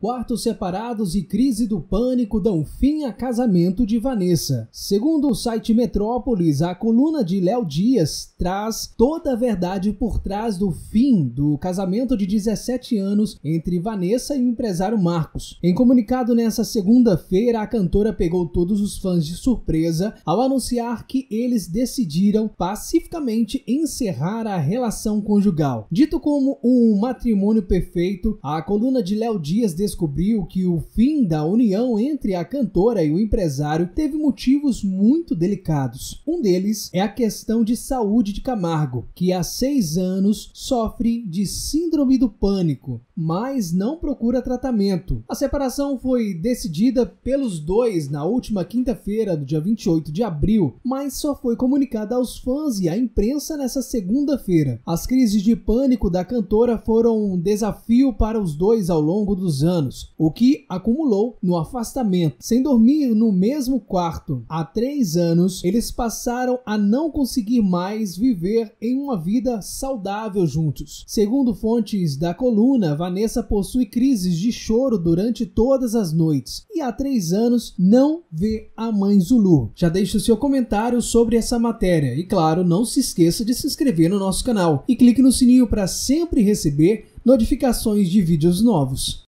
Quartos separados e crise do pânico dão fim a casamento de Vanessa. Segundo o site Metrópolis, a coluna de Léo Dias traz toda a verdade por trás do fim do casamento de 17 anos entre Vanessa e o empresário Marcos. Em comunicado nesta segunda-feira, a cantora pegou todos os fãs de surpresa ao anunciar que eles decidiram pacificamente encerrar a relação conjugal. Dito como um matrimônio perfeito, a coluna de Léo Dias descobriu que o fim da união entre a cantora e o empresário teve motivos muito delicados. Um deles é a questão de saúde de Camargo, que há seis anos sofre de síndrome do pânico, mas não procura tratamento. A separação foi decidida pelos dois na última quinta-feira, do dia 28 de abril, mas só foi comunicada aos fãs e à imprensa nessa segunda-feira. As crises de pânico da cantora foram um desafio para os dois ao longo dos anos anos, o que acumulou no afastamento. Sem dormir no mesmo quarto há três anos, eles passaram a não conseguir mais viver em uma vida saudável juntos. Segundo fontes da coluna, Vanessa possui crises de choro durante todas as noites e há três anos não vê a mãe Zulu. Já deixe o seu comentário sobre essa matéria e, claro, não se esqueça de se inscrever no nosso canal e clique no sininho para sempre receber notificações de vídeos novos.